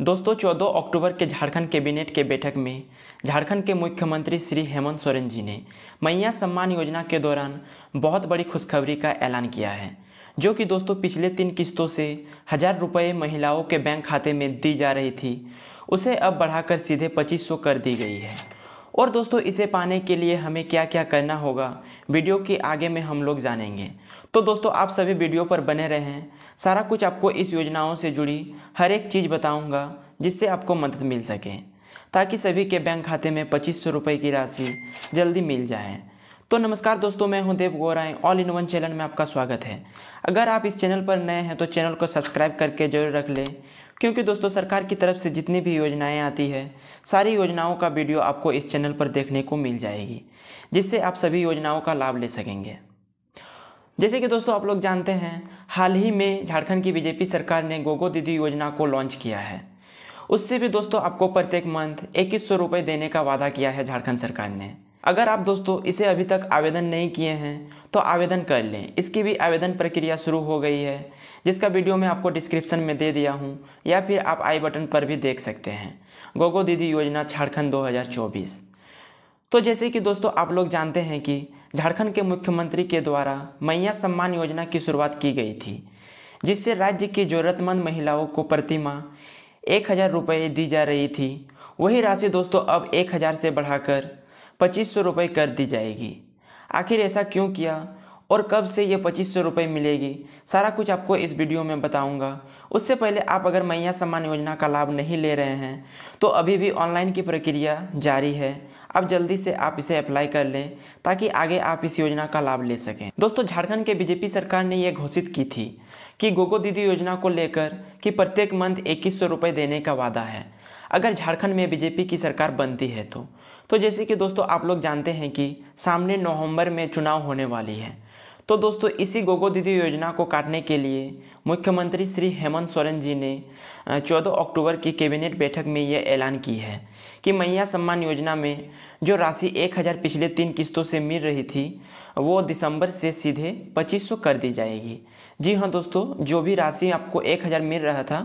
दोस्तों 14 अक्टूबर के झारखंड कैबिनेट के बैठक में झारखंड के मुख्यमंत्री श्री हेमंत सोरेन जी ने मैया सम्मान योजना के दौरान बहुत बड़ी खुशखबरी का ऐलान किया है जो कि दोस्तों पिछले तीन किस्तों से हज़ार रुपये महिलाओं के बैंक खाते में दी जा रही थी उसे अब बढ़ाकर सीधे पच्चीस सौ कर दी गई है और दोस्तों इसे पाने के लिए हमें क्या क्या करना होगा वीडियो के आगे में हम लोग जानेंगे तो दोस्तों आप सभी वीडियो पर बने रहें सारा कुछ आपको इस योजनाओं से जुड़ी हर एक चीज़ बताऊंगा जिससे आपको मदद मिल सके ताकि सभी के बैंक खाते में पच्चीस सौ रुपये की राशि जल्दी मिल जाए तो नमस्कार दोस्तों मैं हूं Dev Gorai all in one channel में आपका स्वागत है अगर आप इस चैनल पर नए हैं तो चैनल को सब्सक्राइब करके जरूर रख लें क्योंकि दोस्तों सरकार की तरफ से जितनी भी योजनाएं आती है सारी योजनाओं का वीडियो आपको इस चैनल पर देखने को मिल जाएगी जिससे आप सभी योजनाओं का लाभ ले सकेंगे जैसे कि दोस्तों आप लोग जानते हैं हाल ही में झारखंड की बीजेपी सरकार ने गोगो दीदी योजना को लॉन्च किया है उससे भी दोस्तों आपको प्रत्येक मंथ इक्कीस सौ रुपये देने का वादा किया है झारखंड सरकार ने अगर आप दोस्तों इसे अभी तक आवेदन नहीं किए हैं तो आवेदन कर लें इसकी भी आवेदन प्रक्रिया शुरू हो गई है जिसका वीडियो मैं आपको डिस्क्रिप्शन में दे दिया हूं या फिर आप आई बटन पर भी देख सकते हैं गोगो दीदी योजना झारखंड 2024 तो जैसे कि दोस्तों आप लोग जानते हैं कि झारखंड के मुख्यमंत्री के द्वारा मैया सम्मान योजना की शुरुआत की गई थी जिससे राज्य की ज़रूरतमंद महिलाओं को प्रतिमा एक हज़ार रुपये दी जा रही थी वही राशि दोस्तों अब एक हज़ार से बढ़ाकर पच्चीस सौ रुपये कर दी जाएगी आखिर ऐसा क्यों किया और कब से ये पच्चीस सौ रुपये मिलेगी सारा कुछ आपको इस वीडियो में बताऊंगा उससे पहले आप अगर मैया सम्मान योजना का लाभ नहीं ले रहे हैं तो अभी भी ऑनलाइन की प्रक्रिया जारी है अब जल्दी से आप इसे अप्लाई कर लें ताकि आगे आप इस योजना का लाभ ले सकें दोस्तों झारखंड के बीजेपी सरकार ने यह घोषित की थी कि गोगो दीदी योजना को लेकर कि प्रत्येक मंथ इक्कीस सौ देने का वादा है अगर झारखंड में बीजेपी की सरकार बनती है तो तो जैसे कि दोस्तों आप लोग जानते हैं कि सामने नवंबर में चुनाव होने वाली है तो दोस्तों इसी गोगो दीदी योजना को काटने के लिए मुख्यमंत्री श्री हेमंत सोरेन जी ने 14 अक्टूबर की कैबिनेट बैठक में यह ऐलान की है कि मैया सम्मान योजना में जो राशि 1000 पिछले तीन किस्तों से मिल रही थी वो दिसंबर से सीधे 2500 कर दी जाएगी जी हाँ दोस्तों जो भी राशि आपको एक हज़ार मिल रहा था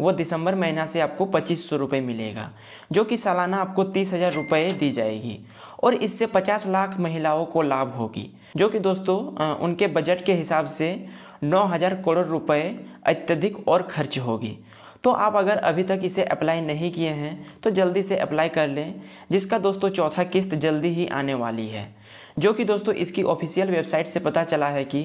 वो दिसंबर महीना से आपको पच्चीस सौ रुपये मिलेगा जो कि सालाना आपको तीस हज़ार रुपये दी जाएगी और इससे पचास लाख महिलाओं को लाभ होगी जो कि दोस्तों उनके बजट के हिसाब से नौ हज़ार करोड़ रुपये अत्यधिक और खर्च होगी तो आप अगर अभी तक इसे अप्लाई नहीं किए हैं तो जल्दी से अप्लाई कर लें जिसका दोस्तों चौथा किस्त जल्दी ही आने वाली है जो कि दोस्तों इसकी ऑफिशियल वेबसाइट से पता चला है कि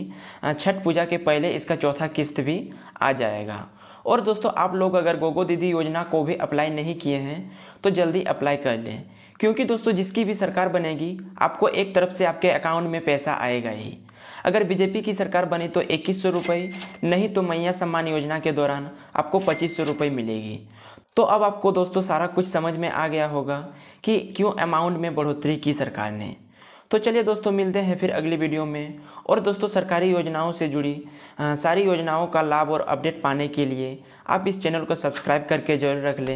छठ पूजा के पहले इसका चौथा किस्त भी आ जाएगा और दोस्तों आप लोग अगर गोगो दीदी योजना को भी अप्लाई नहीं किए हैं तो जल्दी अप्लाई कर लें क्योंकि दोस्तों जिसकी भी सरकार बनेगी आपको एक तरफ से आपके अकाउंट में पैसा आएगा ही अगर बीजेपी की सरकार बनी तो इक्कीस सौ रुपये नहीं तो मैया सम्मान योजना के दौरान आपको पच्चीस सौ रुपये मिलेगी तो अब आपको दोस्तों सारा कुछ समझ में आ गया होगा कि क्यों अमाउंट में बढ़ोतरी की सरकार ने तो चलिए दोस्तों मिलते हैं फिर अगली वीडियो में और दोस्तों सरकारी योजनाओं से जुड़ी सारी योजनाओं का लाभ और अपडेट पाने के लिए आप इस चैनल को सब्सक्राइब करके जरूर रख लें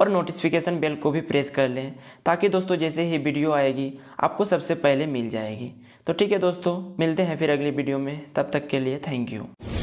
और नोटिफिकेशन बेल को भी प्रेस कर लें ताकि दोस्तों जैसे ही वीडियो आएगी आपको सबसे पहले मिल जाएगी तो ठीक है दोस्तों मिलते हैं फिर अगली वीडियो में तब तक के लिए थैंक यू